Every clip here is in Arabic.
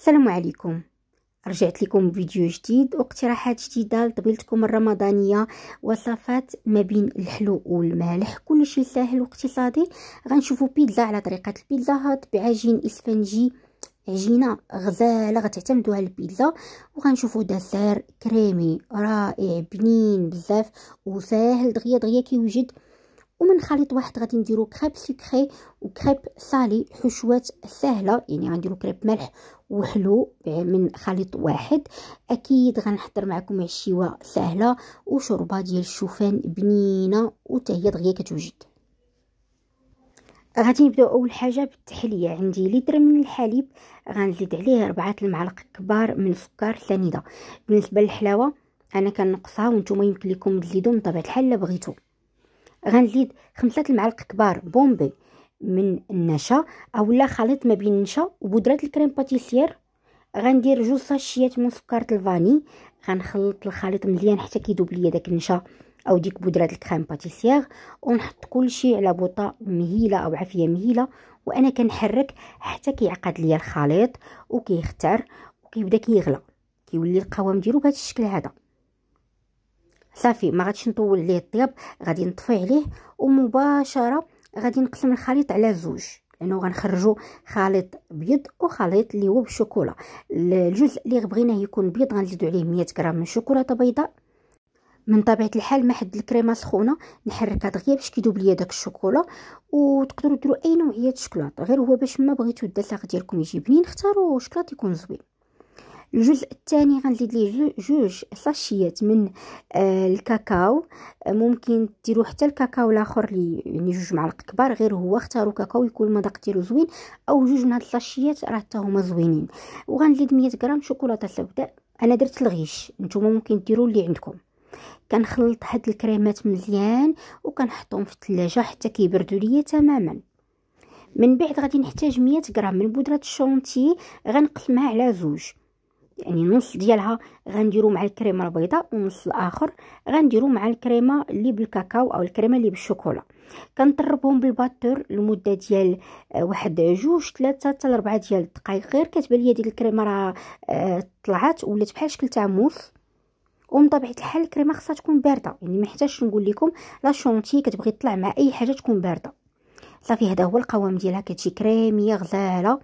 السلام عليكم رجعت لكم بفيديو جديد واقتراحات جديده لطبيلتكم الرمضانيه وصفات ما بين الحلو والمالح كل شيء سهل واقتصادي غنشوفوا بيتزا على طريقه البيتزا هات بعجين اسفنجي عجينه غزاله غتعتمدوها البيتزا وغنشوفوا دسر كريمي رائع بنين بزاف وساهل دغيا دغيا كيوجد ومن خليط واحد غادي نديرو كريب سكري وكريب صالي حشوات سهله يعني غنديرو كريب ملح وحلو من خليط واحد اكيد غنحضر معكم عشيوه سهله وشوربه ديال الشوفان بنينه وحتى هي دغيا كتوجد غادي نبداو اول حاجه بالتحليه عندي لتر من الحليب غنزيد عليه ربعة المعالق كبار من السكر سنيده بالنسبه للحلاوه انا كنقصها وانتم يمكن لكم تزيدوا من طبيعه الحال بغيتو غنزيد خمسة المعالق كبار بومبي من النشا اولا خليط ما بين النشا وبودره الكريم باتيسير غندير جوج ساشيات من سكرة الفاني غنخلط الخليط مزيان حتى كيذوب ليا داك النشا او ديك بودره الكريم باتيسير ونحط كلشي على بوطه مهيله او عافيه مهيله وانا كنحرك حتى كيعقد ليا الخليط وكيختار وكيبدا كيغلى كيولي القوام ديالو بهذا الشكل هذا صافي ما غاديش نطول عليه الطياب غادي نطفي عليه ومباشره غادي نقسم الخليط على زوج لانه يعني غنخرجوا خليط بيض وخليط اللي هو بالشوكولا الجزء اللي بغيناه يكون بيض غنزيدو عليه 100 غرام من شوكولاته بيضاء من طبيعه الحال ما حد الكريمه سخونه نحركها دغيا باش كيذوب ليا داك الشوكولا وتقدروا ديروا اي نوعيه شوكولاته غير هو باش ما بغيتو الدساق ديالكم يجي بنين اختاروا شوكولاته يكون زوين الجزء الثاني غنزيد ليه جوج ساشيات من آه الكاكاو آه، ممكن ديروا حتى الكاكاو الاخر اللي يعني جوج معلق كبار غير هو اختاروا كاكاو يكون المذاق ديالو زوين او جوج من هاد الساشيات راه حتى هما زوينين وغنزيد 100 غرام شوكولاته سوداء انا درت الغيش نتوما ممكن ديروا اللي عندكم كنخلط هاد الكريمات مزيان وكنحطهم في الثلاجه حتى كيبردوا ليا تماما من بعد غادي نحتاج 100 غرام من بودره الشونتي غنقسمها على زوج يعني نص ديالها غنديرو مع الكريمه البيضاء ونص الاخر غنديرو مع الكريمه اللي بالكاكاو او الكريمه اللي بالشوكولا كنطربهم بالباتور لمده ديال آه، واحد جوج ثلاثة حتى لربعة ديال الدقائق غير كتبان ليا ديك الكريمه راه آه، طلعت ولات بحال شكل تاع موس ومن طبيعه الحال الكريمه خاصها تكون بارده يعني ما محتاجش نقول لكم لا شونتي كتبغي تطلع مع اي حاجه تكون بارده صافي هذا هو القوام ديالها كتجي كريميه غزاله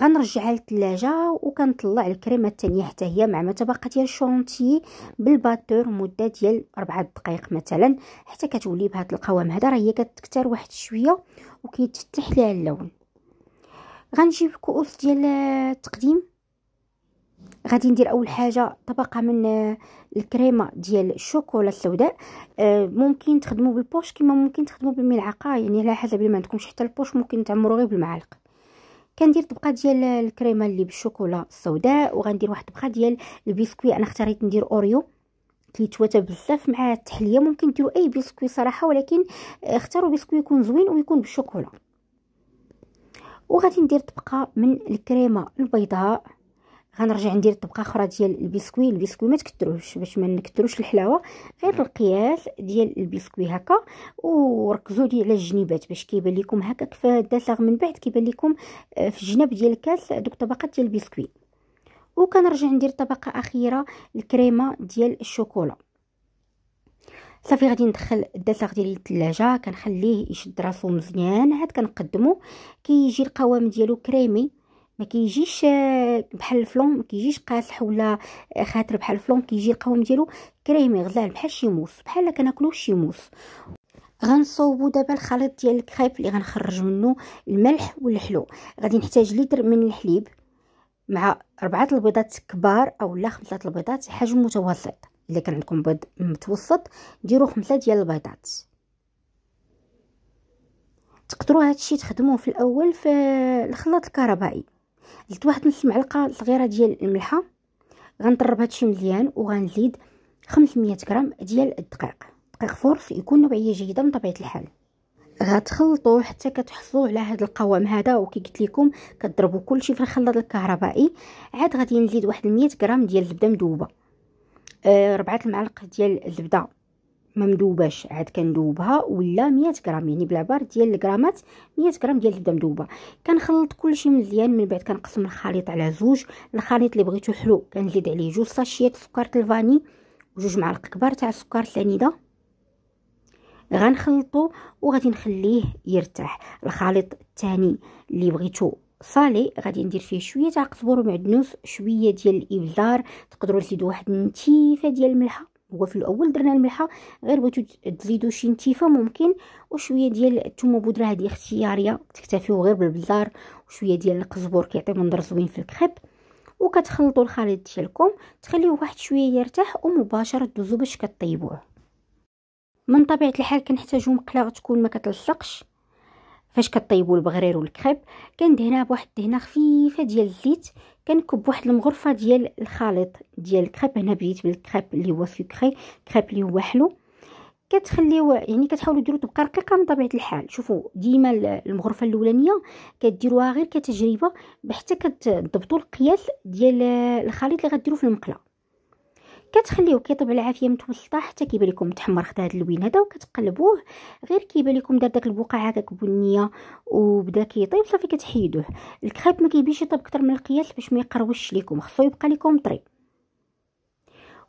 غنرجعها للثلاجه وكنطلع الكريمه الثانيه حتى هي مع ما تبقى ديال الشونتي بالباتور مده ديال 4 دقائق مثلا حتى كتولي بهذا القوام هذا راه هي كتكثر واحد شويه وكيتفتح لها اللون غنجيب كؤوس ديال التقديم غادي ندير اول حاجه طبقه من الكريمه ديال الشوكولا السوداء آه، ممكن تخدموا بالبوش كما ممكن تخدموا بالملعقه يعني على حسب ما عندكمش حتى البوش ممكن تعمروا غير بالمعلقه كندير طبقه ديال الكريمه اللي بالشوكولا السوداء وغندير واحد طبقه ديال البسكوي انا اختاريت ندير اوريو كيتواتى بزاف مع التحليه ممكن ديروا اي بسكوي صراحه ولكن اختاروا بسكوي يكون زوين ويكون بالشوكولا وغادي ندير طبقه من الكريمه البيضاء غنرجع ندير طبقه اخرى ديال البسكوي البسكوي ما تكثروش باش ما نكثروش الحلاوه غير القياس ديال البسكوي هكا وركزوا لي على الجنيبات باش كيبان لكم هكا كيف داسغ من بعد كيبان لكم آه، في الجناب ديال الكاس دوك طبقات ديال البسكوي وكنرجع ندير طبقه اخيره الكريمه ديال الشوكولا صافي غادي ندخل الدساغ ديالي للثلاجه كنخليه يشد راسو مزيان عاد كنقدمو كيجي القوام ديالو كريمي كيجيش آه، بحال الفلون كيجيش قاصح ولا آه، خاطر بحال الفلون كيجي القوام ديالو كريمي غزال بحال شي موس بحال كناكلو شي موس غنصوبو دابا الخليط ديال الكريب اللي غنخرج منه الملح والحلو غادي نحتاج لتر من الحليب مع أربعة البيضات كبار اولا خمسة البيضات حجم متوسط الا كان عندكم بيض متوسط ديرو خمسة ديال البيضات تقدروا هادشي تخدموه في الاول في الخلاط الكهربائي زدت واحد نص معلقه صغيره ديال الملحه غنضرب هادشي مزيان وغنزيد 500 غرام ديال الدقيق دقيق فورس يكون نوعيه جيده من طبيعه الحال غتخلطوا حتى كتحصلوا على هذا القوام هذا وكي قلت لكم كتضربوا كلشي في الخلاط الكهربائي عاد غادي نزيد واحد 100 غرام ديال الزبده مذوبه آه ربعه المعالق ديال الزبده ما عاد كندوبها ولا 100 غرام يعني بالعبار ديال الغرامات 100 غرام ديال الزبده مدوبه كنخلط كلشي مزيان من بعد كنقسم الخليط على زوج الخليط اللي بغيتو حلو كنزيد عليه جوج صاشيات سكر الفاني وجوج معالق كبار تاع سكر السنيده غنخلطو وغادي نخليه يرتاح الخليط الثاني اللي بغيتو صالي غادي ندير فيه شويه تاع قزبر ومعدنوس شويه ديال الابزار تقدروا تزيدوا واحد النتيفه ديال الملحه هو في الاول درنا الملحه غير بغيتو تزيدو شي نتيفه ممكن وشويه ديال التومة بودره هذه اختياريه تكتفيو غير بالبزار وشويه ديال القزبر كيعطي منظر زوين في الكريب وكتخلطوا الخليط ديالكم تخليوه واحد شويه يرتاح ومباشره دوزو باش كطيبوه من طبيعه الحال كنحتاجو مقله تكون ما كتلصقش فاش كطيبوا البغرير والكريب كندهنها بواحد الدهنه خفيفه ديال الزيت كنكب واحد المغرفه ديال الخليط ديال الكريب هنا بديت بالكريب اللي هو سكري كريب اللي هو حلو كتخليو يعني كتحاولوا ديروا تبقى رقيقه من طبيعه الحال شوفوا ديما المغرفه الاولانيه كديروها غير كتجربه حتى كتضبطوا القياس ديال الخليط اللي غديروا في المقله كتخليوه كيطيب العافيه متوسطه حتى كيبان لكم تحمر خدا هذا اللوين هذا وكتقلبوه غير كيبان لكم دار داك البقعه هكاك بنيه وبدا كيطيب صافي كتحيدوه الكريب ما كيبيش يطيب اكثر من القياس باش ما يقروش لكم خصو يبقى لكم طري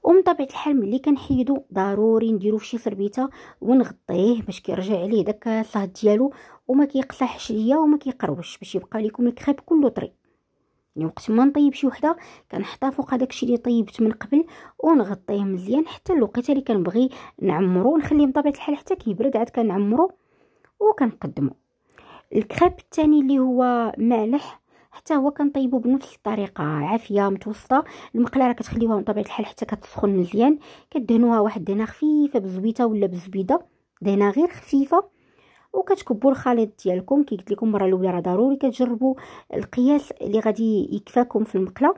ومن طبيعه الحال ملي كنحيدو ضروري نديرو فشي سربيته ونغطيه باش كيرجع عليه داك الصهد ديالو وما كيقصحش ليا وما كيقروش باش يبقى لكم الكريب كله طري يعني وقت ما نطيب شي وحده كنحطها فوق هذاك الشيء اللي طيبت من قبل ونغطيه مزيان حتى الوقيته اللي كنبغي نعمرو نخليه بطبيعه الحال حتى كيبرد عاد كنعمرو وكنقدمو الكريب الثاني اللي هو مالح حتى هو كنطيبو بنفس الطريقه عافيه متوسطه المقله راه كتخليوها بطبيعه الحال حتى كتسخن مزيان كدهنوها واحد الدهنه خفيفه بالزويته ولا بالزبيده دهنه غير خفيفه وكتكبوا الخليط ديالكم كي قلت لكم المره الاولى راه ضروري كتجربوا القياس اللي غادي يكفاكم في المقله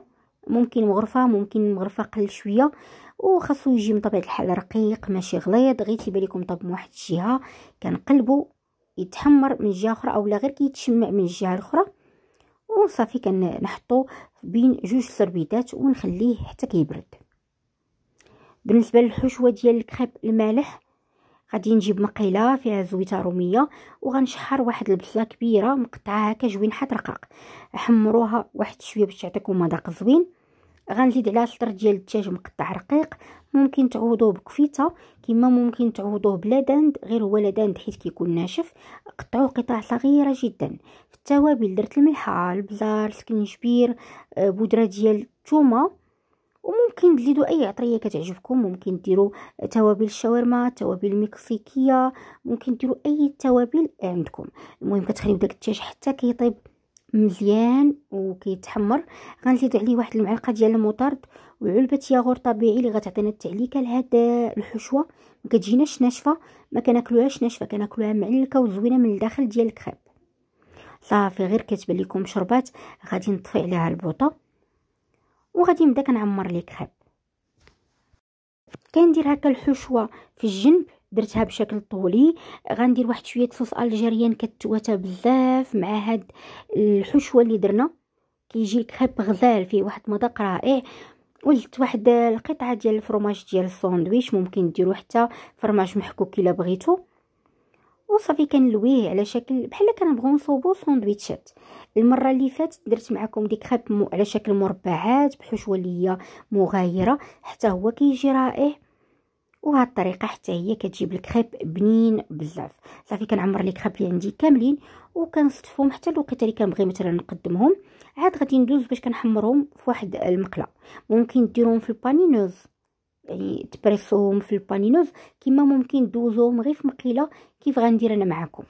ممكن مغرفه ممكن مغرفه قل شويه وخاصو يجي من طبيعه الحال رقيق ماشي غليظ غير تيبان لكم طاب من واحد الجهه كنقلبوا يتحمر من جهه اخرى اولا غير كيتشمع من الجهه الاخرى وصافي كنحطو بين جوج سربيدات ونخليه حتى كيبرد بالنسبه للحشوه ديال الكريب المالح غادي نجيب مقيله فيها زويته روميه وغنشحر واحد البصله كبيره مقطعه هكا حتى رقاق حمروها واحد شويه باش تعطيكم مذاق زوين غنزيد عليها سطر ديال الدجاج مقطع رقيق ممكن تعوضوه بكفيته كما ممكن تعوضوه بلا غير هو لا حيت كيكون ناشف قطعوه قطع صغيره جدا في التوابل درت الملحه البزار سكنجبير آه، بودره ديال الثومه وممكن تزيدوا اي عطريه كتعجبكم ممكن ديروا توابل الشاورما توابل المكسيكيه ممكن ديروا اي توابل عندكم المهم كتخليو داك الدجاج حتى كيطيب مزيان وكيتحمر غنزيد عليه واحد المعلقه ديال المطرد وعلبه ياغور طبيعي اللي غتعطينا التعليكه لهاد الحشوه ما كتجيناش ناشفه ما كناكلوهاش ناشفه كناكلوها معلكه وزوينه من الداخل ديال الكريب صافي غير كتبان لكم شربات غادي نطفي عليها البوطه وغادي نبدا كنعمر لي كريب كندير هكا الحشوه في الجنب درتها بشكل طولي غندير واحد شويه صوص الجيريان كتواتا بزاف مع هاد الحشوه اللي درنا كيجي الكريب غزال فيه واحد المذاق رائع وزدت واحد القطعه ديال الفرماج ديال الساندويتش ممكن ديرو حتى فرماج محكوك الا بغيتو وصافي كنلويه على شكل بحال كنبغيو نصوبو ساندويتشات المره اللي فاتت درت معكم دي كريب مو على شكل مربعات بحشوه بحشوليه مغايره حتى هو كيجي رائع وهاد الطريقه حتى هي كتجيب الكريب بنين بزاف صافي كنعمر لي كريب اللي عندي كاملين وكنصطفهم حتى الوقت اللي كنبغي مثلا نقدمهم عاد غادي ندوز باش كنحمرهم في واحد المقله ممكن ديرهم في البانينوز يعني تبريسوهم في البانينوز كما ممكن دوزوهم غير في مقيله كيف غندير انا معكم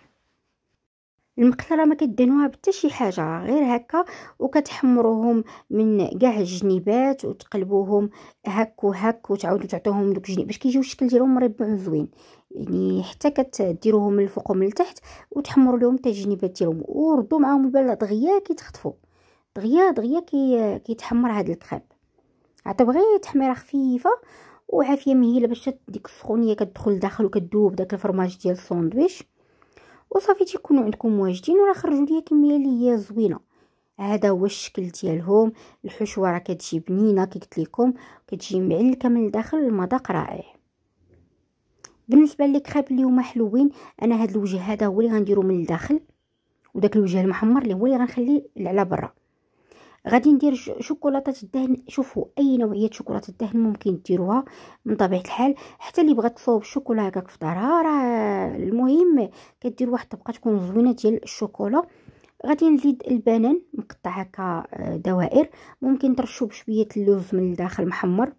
المقطره ما كدانوها حتى شي حاجه غير هكا وكتحمروهم من كاع الجنيبات وتقلبوهم هك وهك وتعاودوا تعطوهم دوك الجنيب باش كيجيو الشكل ديالهم مربع زوين يعني حتى كديروهم من الفوق ومن التحت وتحمروا لهم حتى الجنيبات ديالهم وردوا معاهم البال دغيا كيتخطفوا دغيا دغيا كي كيتحمر هذا الكريب عطيو غير تحميره خفيفه وعافيه مهيله باش ديك السخونيه كتدخل لداخل وكتذوب داك الفرماج ديال الساندويتش وصافي تيكونوا عندكم واجدين وراه خرجوا ليا كميه اللي هي زوينه هذا هو الشكل ديالهم الحشوه راه كتجي بنينه كي قلت لكم كتجي معلكه من الداخل المذاق رائع بالنسبه للكريب اللي هما حلوين انا هذا الوجه هذا هو اللي غنديرو من الداخل وداك الوجه المحمر اللي هو اللي غنخليه على برا غادي ندير شوكولاته الدهن شوفوا اي نوعيه شوكولاته الدهن ممكن ديروها من طبيعه الحال حتى اللي بغات تصوب الشوكولا هكاك في دارها راه المهم كدير واحد الطبقه تكون زوينه ديال الشوكولا غادي نزيد البنان مقطع هكا آه، دوائر ممكن ترشو بشويه اللوز من الداخل محمر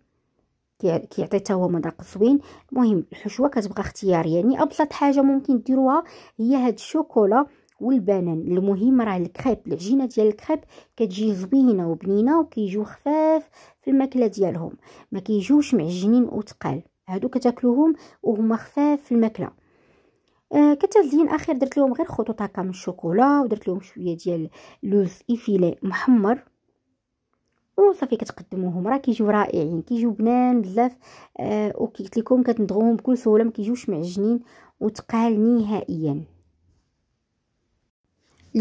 كيعطي حتى هو مذاق زوين المهم الحشوه كتبقى اختياريه يعني ابسط حاجه ممكن ديروها هي هاد الشوكولا والبنان المهم راه الكريب العجينه ديال الكريب كتجي زوينه وبنينه وكيجيو خفاف في الماكله ديالهم ما كيجيوش معجنين وثقال هادو كتاكلوهم وهما خفاف في الماكله آه كتزين اخر درت لهم غير خطوط هكا من الشوكولا ودرت لهم شويه ديال لوز ايفيلي محمر وصافي كتقدموهم راه كيجيو رائعين كيجيو بنان بزاف آه وكيت لكم كتنضغوهم بكل سهوله ما كيجيوش معجنين وتقال نهائيا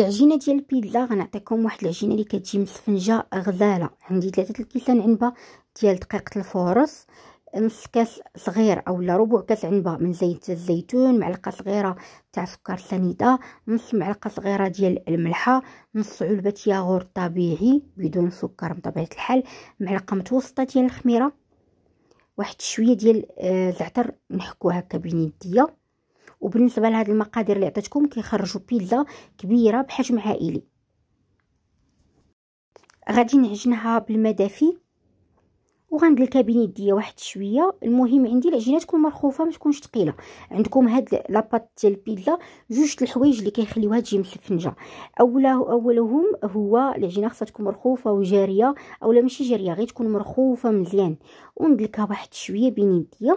العجينه ديال البيتزا غنعطيكم واحد العجينه اللي كتجي السفنجه غزاله عندي ثلاثه الكيسان عنبه ديال دقيقه الفورص نص كاس صغير اولا ربع كاس عنبه من زيت الزيتون معلقه صغيره تاع سكر سنيده نص معلقه صغيره ديال الملحه نص علبه ياغورت طبيعي بدون سكر بطبيعه الحال معلقه متوسطه ديال الخميره واحد شويه ديال الزعتر آه، نحكو هكا بين يديا وبالنسبه لهاد المقادير اللي عطيتكم كيخرجوا بيتزا كبيره بحجم عائلي غادي نعجنها بالماء دافي وغندير الكابينيت ديا واحد شويه المهم عندي العجينه تكون مرخوفه ما تكونش ثقيله عندكم هاد لاباط ديال البيتزا جوج د الحوايج اللي كيخليوها تجي مسفنجه اولا اولهم هو العجينه خاصها تكون مرخوفه وجاريه اولا ماشي جاريه غير تكون مرخوفه مزيان وندلكها واحد شويه بين يديا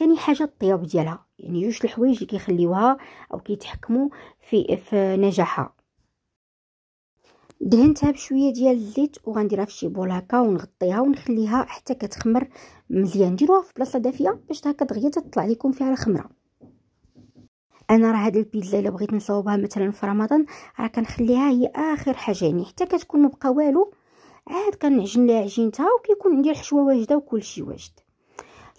ثاني حاجه الطياب ديالها يعني جوج الحوايج اللي كيخليوها او كيتحكموا في في نجاحها دهنتها بشويه ديال الزيت وغنديرها في شي بول هكا ونغطيها ونخليها حتى كتخمر مزيان نديروها في بلاصه دافيه باش هكا دغيا تطلع لكم فيها الخمره انا راه هاد البيتزا الا بغيت نصاوبها مثلا في رمضان راه كنخليها هي اخر حاجه يعني حتى كتكون مبقى والو عاد كنعجن لها عجينتها وكيكون عندي الحشوه واجده وكلشي واجد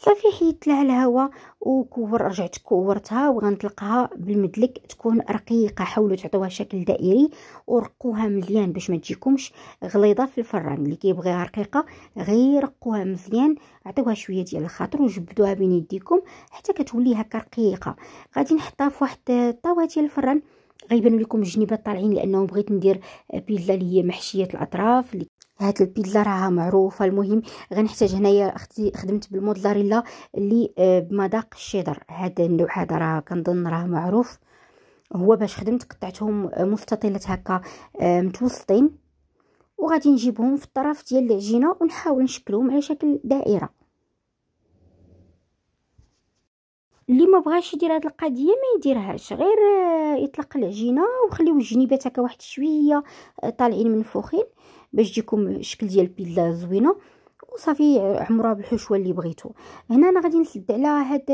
صافي حيدت لها الهواء وكور رجعت كورتها وغنطلقها بالمدلك تكون رقيقه حاولوا تعطوها شكل دائري ورقوها مزيان باش ما تجيكمش غليظه في الفران اللي كيبغيها رقيقه غير رقوها مزيان عطيوها شويه ديال الخاطر وجبدوها بين يديكم حتى كتولي هكا رقيقه غادي نحطها في واحد الطاوه ديال الفران غيبانوا لكم الجنيبات طالعين لانه بغيت ندير بيتزا اللي هي محشيه الاطراف اللي هاد البيتزا راها معروفه المهم غنحتاج هنايا اختي خدمت بالموتزاريلا اللي آه، بمذاق الشيدر هذا النوع هذا راه كنظن راه معروف هو باش خدمت قطعتهم مستطيلات هكا آه، متوسطين وغادي نجيبهم في الطرف ديال العجينه ونحاول نشكلهم على شكل دائره اللي ما بغاش يدير هاد القضيه ما يديرهاش غير آه، يطلق العجينه وخليو الجنيبات هكا واحد شويه طالعين منفوخين باش يجيكم الشكل ديال البيتزا زوينه وصافي عمروها بالحشوه اللي بغيتو هنا انا غادي نسد على هاد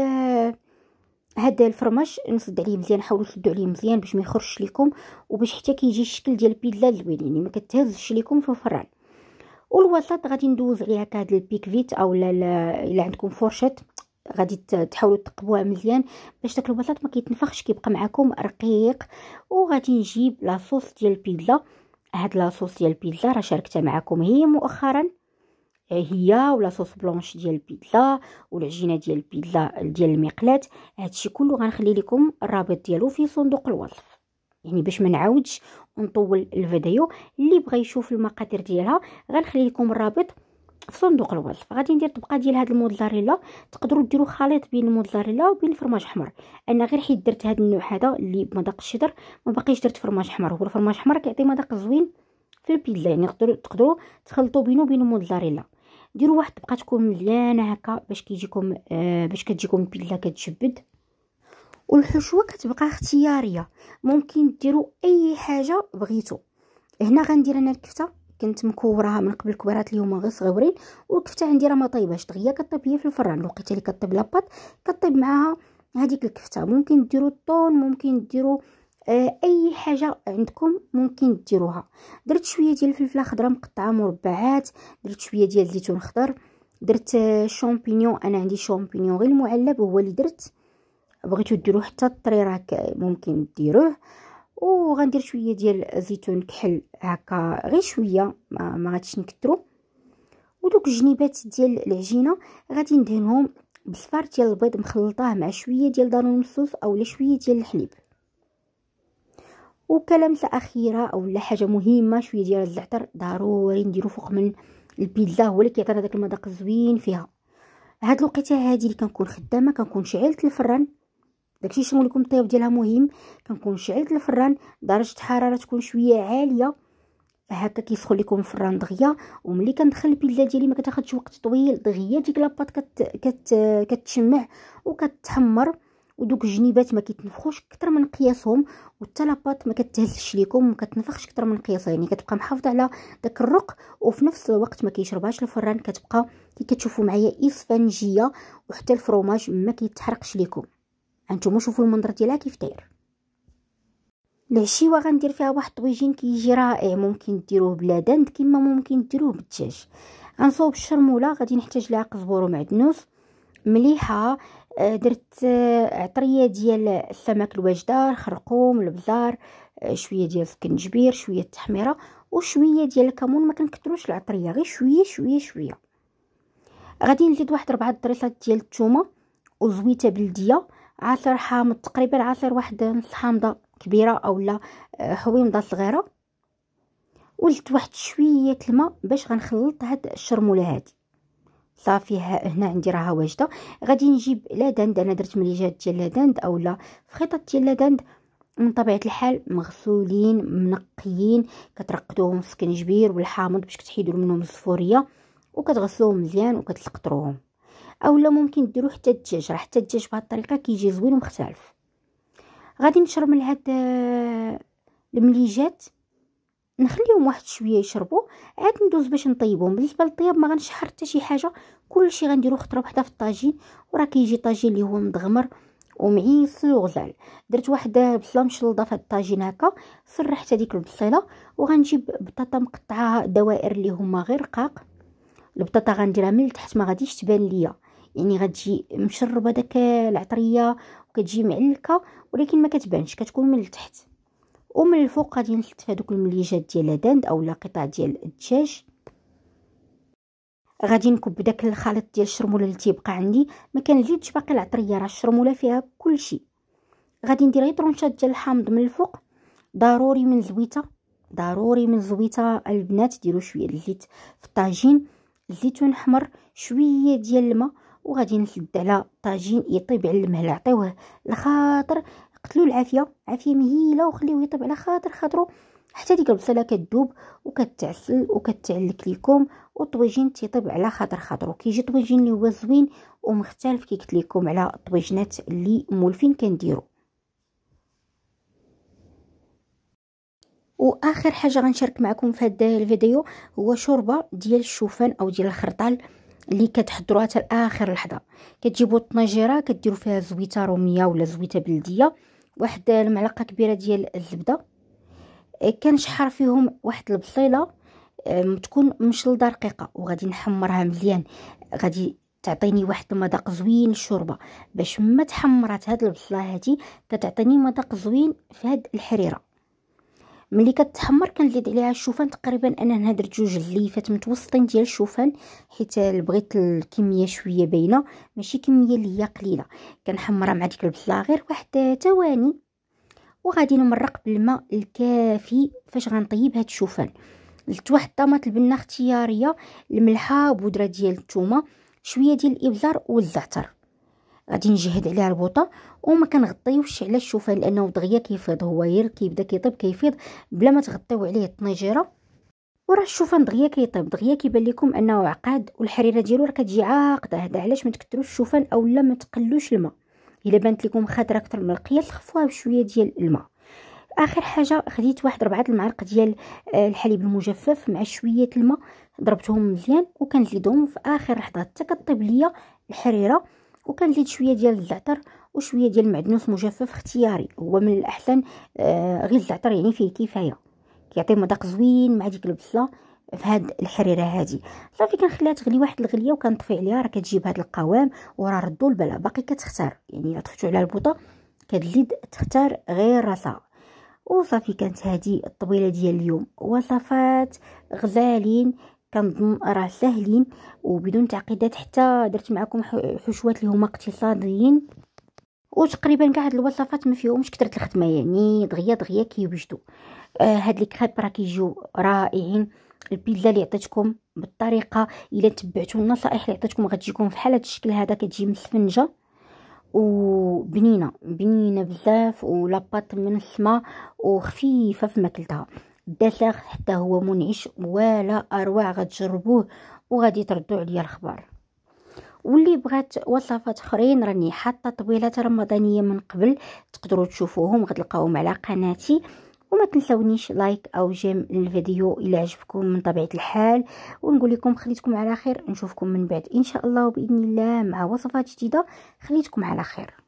هذا الفرماج نسد عليه مزيان حاولوا تسدوا عليه مزيان باش ما يخرجش لكم وباش حتى كيجي الشكل ديال البيتزا زوين يعني ما كتهزش لكم في الفران والوسط غادي ندوز عليه هكا هاد البيك فيت او لا الا عندكم فورشيت غادي تحاولوا تقبوها مزيان باش داك الوسط ما كيتنفخش كيبقى معكم رقيق وغادي نجيب لاصوص ديال البيتزا هاد لاصوص ديال البيتزا راه شاركتها معكم هي مؤخرا آه، هي ولا صوص بلونش ديال البيتزا والعجينه ديال البيتزا ديال المقلات هادشي كله غنخلي لكم الرابط ديالو في صندوق الوصف يعني باش ما نعاودش نطول الفيديو اللي بغى يشوف المقادير ديالها غنخلي لكم الرابط في صندوق الوصف غادي ندير طبقه ديال هاد الموزاريلا تقدروا ديروا خليط بين الموزاريلا وبين الفرماج حمر انا غير حيت درت هاد النوع هذا اللي بمذاق الشدر ما بقيتش درت فرماج حمر هو الفرماج حمر كيعطي مذاق زوين في البيتزا يعني تقدروا تقدروا تخلطوا بينه وبين الموزاريلا ديروا واحد الطبقه تكون مليانه هكا باش كيجيكم آه باش كتجيكم البيتزا كتجبد والحشوه كتبقى اختياريه ممكن ديروا اي حاجه بغيتو هنا غندير انا الكفته كنت مكوراها من قبل كبرات اليوم غير صغورين والكفته عندي راه ما طيباش دغيا كطيب هي في الفران الوقيته اللي كطيب لاباط كطيب معاها هذيك الكفته ممكن ديروا الطون ممكن ديروا آه اي حاجه عندكم ممكن ديروها درت شويه ديال الفلفله خضراء مقطعه مربعات درت شويه ديال الزيتون خضر درت آه، شامبينيون انا عندي شامبينيون غير المعلب هو اللي درت بغيتو ديروه حتى الطري راه ممكن ديروه وغندير شويه ديال الزيتون كحل هكا غير شويه ما, ما غاديش نكثروا ودوك الجنيبات ديال العجينه غادي ندهنهم بصفار ديال البيض مخلطاه مع شويه ديال دانون صوص اولا شويه ديال الحليب وكلمه اخيره اولا حاجه مهمه شويه ديال الزعتر ضروري نديرو فوق من البيتزا هو اللي كيعطي هذاك المذاق الزوين فيها هاد الوقيته هادي اللي كنكون خدامه كنكون شعلت الفران داكشي شنو لكم الطياب ديالها مهم كنكون شعلت الفران درجه الحراره تكون شويه عاليه هكا كيسخن لكم الفران دغيا وملي كندخل البيتزا ديالي ما كتاخذش وقت طويل دغيا ديك لاباط كت كت كتشمع وكتحمر ودوك الجنيبات ما كيتنفخوش كتر من قياسهم وحتى لاباط ما كتهزش ليكم ما كتنفخش كتر من قياسها يعني كتبقى محافظه على داك الرق وفي نفس الوقت ما كيشربهاش الفران كتبقى كي كتشوفوا معايا اسفنجيه وحتى الفروماج ما كيتحرقش ليكم هانتوما شوفوا المنظر ديالها كيف داير العشيوه غندير فيها واحد الطويجين كيجي رائع إيه، ممكن ديروه بلا دند كما ممكن ديروه بالدجاج غنصوب الشرموله غادي نحتاج لها قزبور ومعدنوس مليحه آه، درت آه، عطريه ديال السمك الوجدار خرقوم البزار آه، شويه ديال السكنجبير شويه التحميره وشويه ديال الكمون ما كنكثروش العطريه غير شويه شويه شويه غادي نزيد واحد ربعة الدريسات ديال الثومه وزويته بلديه عصير حامض تقريبا عصير واحد نص حامضه كبيره اولا حويمضه آه، صغيره ولت واحد شويه الماء باش غنخلط هاد الشرموله هادي صافي هنا عندي راها واجده غادي نجيب لا انا درت مليجات ديال لا اولا فخيطات ديال لا من طبيعه الحال مغسولين منقيين كترقدوهم في سكنجبير والحامض باش كتحيدوا منهم الصفوريه وكتغسلوهم مزيان وكتلقطروهم اولا ممكن ديرو حتى الدجاج راه حتى الدجاج بهاد الطريقه كيجي زوين ومختلف غادي نشرب من هاد آه، المليجات نخليهم واحد شويه يشربوا عاد ندوز باش نطيبهم بالنسبه للطياب ما غنشحر حتى شي حاجه كلشي غنديرو خطره وحده في الطاجين وراه كيجي طاجين اللي هو مدغمر ومعيس وغزال درت واحد آه، بصله مشلضه في الطاجين هكا سرحت هذيك البصيله وغنجيب بطاطا مقطعه دوائر اللي هما غير رقاق البطاطا غنديرها من التحت ما غاديش تبان ليا يعني غتجي مشربه داك العطريه وكتجي معلكه ولكن ما كتبانش كتكون من التحت ومن الفوق غادي نلتف هذوك المليجات ديال او اولا قطع ديال الدجاج غادي نكب داك الخليط ديال الشرموله اللي تيبقى عندي ما كنزيدش باقي العطريه راه الشرموله فيها كلشي غادي ندير غير طرونشات ديال الحامض من الفوق ضروري من زويته ضروري من زويته البنات ديروا شويه الزيت في الطاجين الزيتون احمر شويه ديال الماء وغادي نسد على طاجين يطيب على المهل عطيوه لخاطر قتلو العافيه عافيه مهيله وخليوه يطيب على خاطر خاطرو حتى ديك البصله كتذوب وكتعسل وكتعلك ليكم والطويجين تيطيب على خاطر خاطرو كيجي طويجين اللي هو زوين ومختلف كي قلت لكم على طويجنات اللي مولفين كنديرو واخر حاجه غنشارك معكم في هذا الفيديو هو شوربه ديال الشوفان او ديال الخرطال اللي كتحضروها حتى لاخر لحظه كتجيبوا الطنجره كديروا فيها زويته روميه ولا زويته بلديه واحد المعلقه كبيره ديال الزبده آه، كنشحر فيهم واحد البصيله تكون مشلده رقيقه وغادي نحمرها مزيان غادي تعطيني واحد المذاق زوين الشوربه باش ما تحمرات هاد البصله هادي كتعطيني مذاق زوين في هاد الحريره ملي كتحمر كنزيد عليها الشوفان تقريبا انا درت جوج الليفات متوسطين ديال الشوفان حيت بغيت الكميه شويه باينه ماشي كميه اللي هي قليله كنحمرها مع ديك البصله غير واحد ثواني وغادي نمرق بالماء الكافي فاش غنطيب هاد الشوفان زدت واحد الطماط البنه اختياريه الملحه بودره ديال الثومه شويه ديال الابزار والزعتر غادي نجهد عليها البوطه وما كنغطيوش على الشوفان لانه دغيا كيفيض هو غير كيبدا كيطيب كيفيض بلا ما تغطيو عليه الطنجره وراه الشوفان دغيا كيطيب دغيا كيبان لكم انه عقاد والحريره ديالو راه كتجي عاقده هذا علاش ما تكثروش الشوفان اولا ما تقلوش الماء الا بانت لكم خضره اكثر من القياس خفوها بشويه ديال الماء اخر حاجه خديت واحد ربعه المعالق ديال آه، الحليب المجفف مع شويه الماء ضربتهم مزيان وكنزيدهم في اخر لحظه حتى كطيب ليا الحريره وكنزيد شويه ديال الزعتر وشويه ديال المعدنوس مجفف اختياري هو من الاحسن آه غير الزعتر يعني فيه كفايه كيعطي مذاق زوين مع ديك البصله في هاد الحريره هادي صافي كنخليها تغلي واحد الغليه وكنطفي عليها راه كتجيب هاد القوام وراه ردوا البلا باقي كتختار يعني الا طفتو على البوطه كتزيد تختار غير راسها وصافي كانت هادي الطبيله ديال اليوم وصفات غزالين كنظن راه ساهلين وبدون تعقيدات حتى درت معكم حشوات اللي هما اقتصاديين وتقريبا كاع هاد الوصفات ما فيهمش كثره الخدمه يعني دغيا دغيا كيوجدوا آه هاد لي كريب راه كيجيو رائعين البيتزا اللي عطيتكم بالطريقه الا تبعتوا النصائح اللي عطيتكم غتجيكم بحال هاد الشكل هذا كتجي مسفنجه وبنينه بنينه بزاف ولاباط من السما وخفيفه في ماكلتها الدساغ حتى هو منعش ولا اروع غتجربوه وغادي تردوا عليا الخبر واللي بغات وصفات اخرين راني حاطه طويلات رمضانيه من قبل تقدروا تشوفوهم غتلقاوهم على قناتي وما تنسونيش لايك او جيم للفيديو الى عجبكم من طبيعه الحال ونقول لكم خليتكم على خير نشوفكم من بعد ان شاء الله وباذن الله مع وصفات جديده خليتكم على خير